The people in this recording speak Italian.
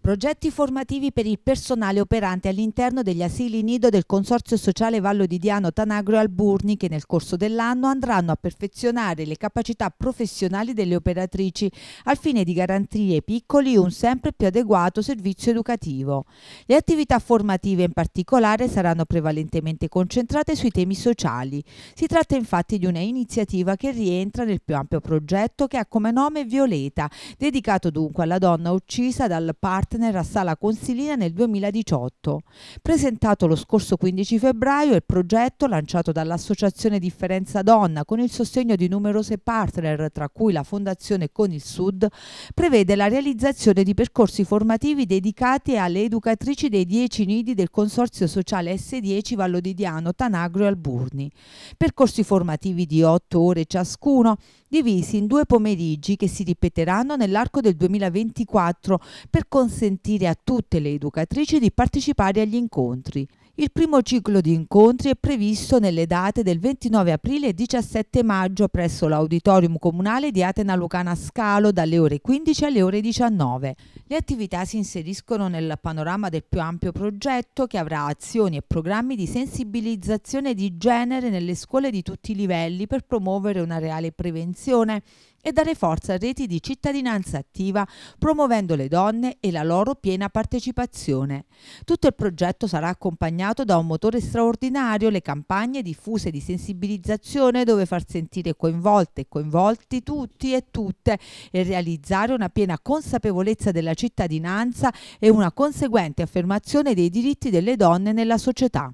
progetti formativi per il personale operante all'interno degli asili nido del Consorzio Sociale Vallo di Diano Tanagro e Alburni che nel corso dell'anno andranno a perfezionare le capacità professionali delle operatrici al fine di garantire ai piccoli un sempre più adeguato servizio educativo. Le attività formative in particolare saranno prevalentemente concentrate sui temi sociali. Si tratta infatti di una iniziativa che rientra nel più ampio progetto che ha come nome Violeta, dedicato dunque alla donna uccisa dal parto partner a Sala Consilina nel 2018. Presentato lo scorso 15 febbraio, il progetto lanciato dall'Associazione Differenza Donna con il sostegno di numerose partner, tra cui la Fondazione Con il Sud, prevede la realizzazione di percorsi formativi dedicati alle educatrici dei 10 nidi del Consorzio Sociale S10 Vallodidiano, Tanagro e Alburni. Percorsi formativi di 8 ore ciascuno, divisi in due pomeriggi che si ripeteranno nell'arco del 2024 per consentire consentire a tutte le educatrici di partecipare agli incontri. Il primo ciclo di incontri è previsto nelle date del 29 aprile e 17 maggio presso l'Auditorium Comunale di Atena Lucana Scalo dalle ore 15 alle ore 19. Le attività si inseriscono nel panorama del più ampio progetto che avrà azioni e programmi di sensibilizzazione di genere nelle scuole di tutti i livelli per promuovere una reale prevenzione e dare forza a reti di cittadinanza attiva promuovendo le donne e la loro piena partecipazione. Tutto il progetto sarà accompagnato da un motore straordinario, le campagne diffuse di sensibilizzazione dove far sentire coinvolte e coinvolti tutti e tutte e realizzare una piena consapevolezza della cittadinanza e una conseguente affermazione dei diritti delle donne nella società.